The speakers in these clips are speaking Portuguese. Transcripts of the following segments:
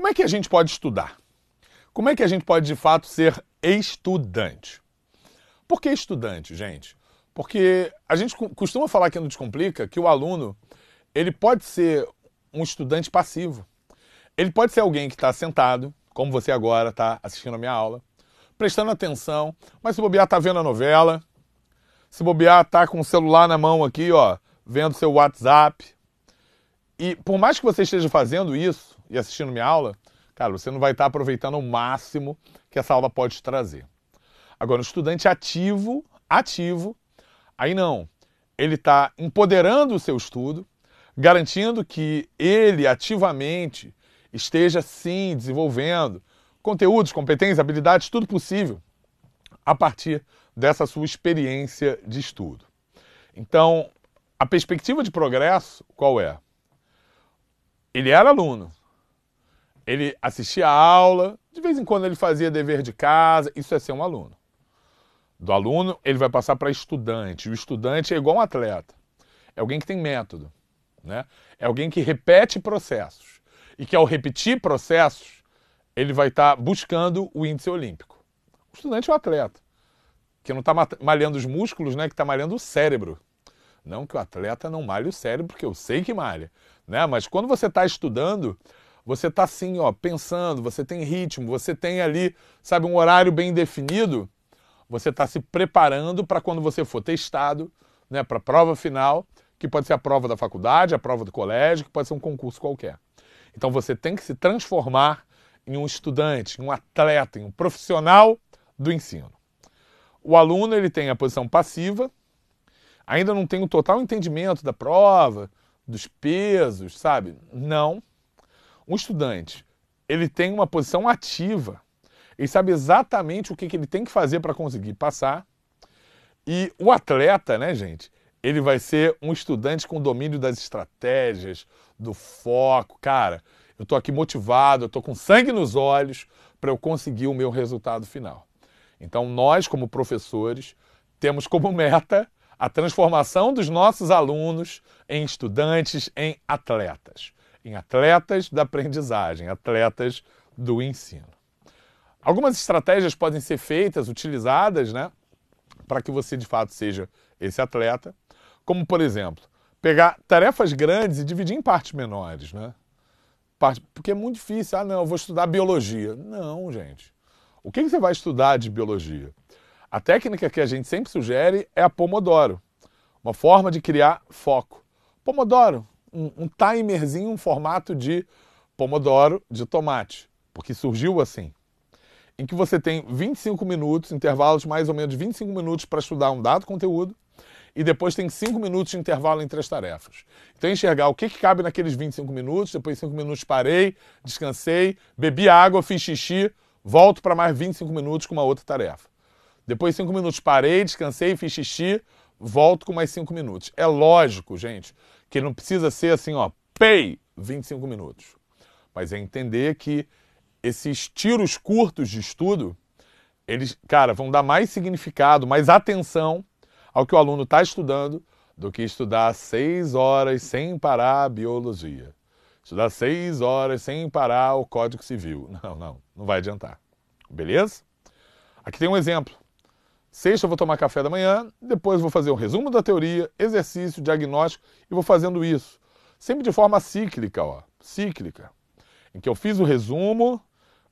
Como é que a gente pode estudar? Como é que a gente pode de fato ser estudante? Por que estudante, gente? Porque a gente costuma falar aqui no Descomplica que o aluno ele pode ser um estudante passivo. Ele pode ser alguém que está sentado, como você agora está assistindo a minha aula, prestando atenção, mas se bobear está vendo a novela, se bobear está com o celular na mão aqui, ó, vendo seu WhatsApp. E por mais que você esteja fazendo isso, e assistindo minha aula, cara, você não vai estar aproveitando o máximo que essa aula pode trazer. Agora, o estudante ativo, ativo, aí não. Ele está empoderando o seu estudo, garantindo que ele ativamente esteja sim desenvolvendo conteúdos, competências, habilidades, tudo possível a partir dessa sua experiência de estudo. Então, a perspectiva de progresso qual é? Ele era aluno, ele assistia a aula, de vez em quando ele fazia dever de casa, isso é ser um aluno. Do aluno, ele vai passar para estudante. O estudante é igual um atleta. É alguém que tem método, né? É alguém que repete processos. E que ao repetir processos, ele vai estar tá buscando o índice olímpico. O estudante é um atleta, que não está malhando os músculos, né? Que está malhando o cérebro. Não que o atleta não malhe o cérebro, porque eu sei que malha, né? Mas quando você está estudando, você tá assim, ó, pensando, você tem ritmo, você tem ali, sabe, um horário bem definido, você está se preparando para quando você for testado, né, para a prova final, que pode ser a prova da faculdade, a prova do colégio, que pode ser um concurso qualquer. Então você tem que se transformar em um estudante, em um atleta, em um profissional do ensino. O aluno ele tem a posição passiva, ainda não tem o total entendimento da prova, dos pesos, sabe? Não, um estudante, ele tem uma posição ativa. Ele sabe exatamente o que, que ele tem que fazer para conseguir passar. E o atleta, né, gente? Ele vai ser um estudante com domínio das estratégias, do foco. Cara, eu estou aqui motivado, eu estou com sangue nos olhos para eu conseguir o meu resultado final. Então, nós, como professores, temos como meta a transformação dos nossos alunos em estudantes, em atletas em atletas da aprendizagem, atletas do ensino. Algumas estratégias podem ser feitas, utilizadas, né, para que você de fato seja esse atleta, como por exemplo, pegar tarefas grandes e dividir em partes menores, né? Porque é muito difícil. Ah, não, eu vou estudar biologia. Não, gente. O que você vai estudar de biologia? A técnica que a gente sempre sugere é a Pomodoro, uma forma de criar foco. Pomodoro, um, um timerzinho, um formato de pomodoro de tomate, porque surgiu assim, em que você tem 25 minutos, intervalos mais ou menos 25 minutos para estudar um dado conteúdo, e depois tem 5 minutos de intervalo entre as tarefas. Então, enxergar o que, que cabe naqueles 25 minutos, depois 5 minutos parei, descansei, bebi água, fiz xixi, volto para mais 25 minutos com uma outra tarefa. Depois 5 minutos parei, descansei, fiz xixi, volto com mais 5 minutos. É lógico, gente, que não precisa ser assim, ó, pei, 25 minutos. Mas é entender que esses tiros curtos de estudo, eles, cara, vão dar mais significado, mais atenção ao que o aluno está estudando do que estudar seis horas sem parar a biologia. Estudar seis horas sem parar o Código Civil. Não, não, não vai adiantar. Beleza? Aqui tem um exemplo. Sexta eu vou tomar café da manhã, depois vou fazer um resumo da teoria, exercício, diagnóstico e vou fazendo isso. Sempre de forma cíclica, ó, cíclica. Em que eu fiz o resumo,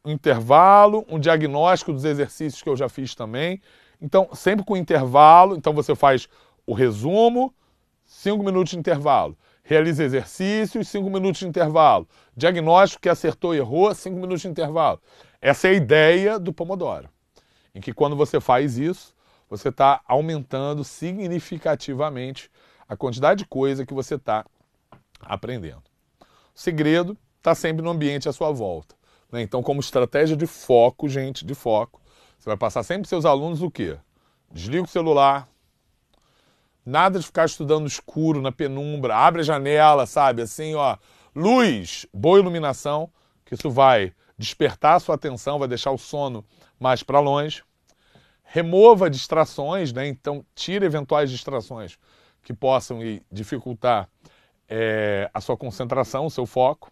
um intervalo, um diagnóstico dos exercícios que eu já fiz também. Então, sempre com intervalo, então você faz o resumo, cinco minutos de intervalo. Realiza exercícios, cinco minutos de intervalo. Diagnóstico que acertou e errou, cinco minutos de intervalo. Essa é a ideia do Pomodoro em que quando você faz isso, você está aumentando significativamente a quantidade de coisa que você está aprendendo. O segredo está sempre no ambiente à sua volta. Né? Então, como estratégia de foco, gente, de foco, você vai passar sempre seus alunos o quê? Desliga o celular, nada de ficar estudando escuro, na penumbra, abre a janela, sabe? Assim, ó, luz, boa iluminação, que isso vai despertar a sua atenção, vai deixar o sono mais para longe remova distrações, né? então tire eventuais distrações que possam dificultar é, a sua concentração, o seu foco.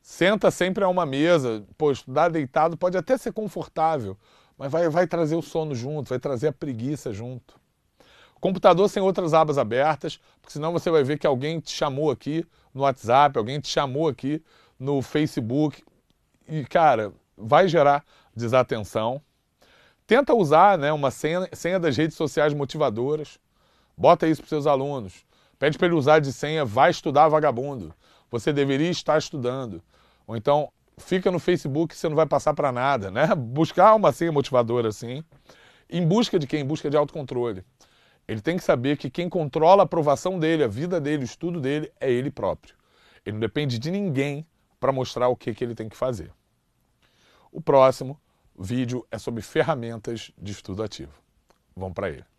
Senta sempre a uma mesa, pô, estudar deitado pode até ser confortável, mas vai, vai trazer o sono junto, vai trazer a preguiça junto. Computador sem outras abas abertas, porque senão você vai ver que alguém te chamou aqui no WhatsApp, alguém te chamou aqui no Facebook. E, cara, vai gerar desatenção. Tenta usar né, uma senha, senha das redes sociais motivadoras. Bota isso para seus alunos. Pede para ele usar de senha, vai estudar vagabundo. Você deveria estar estudando. Ou então, fica no Facebook, você não vai passar para nada, né? Buscar uma senha motivadora assim. Em busca de quem? Em busca de autocontrole. Ele tem que saber que quem controla a aprovação dele, a vida dele, o estudo dele, é ele próprio. Ele não depende de ninguém para mostrar o que, que ele tem que fazer. O próximo vídeo é sobre ferramentas de estudo ativo. Vamos para ele.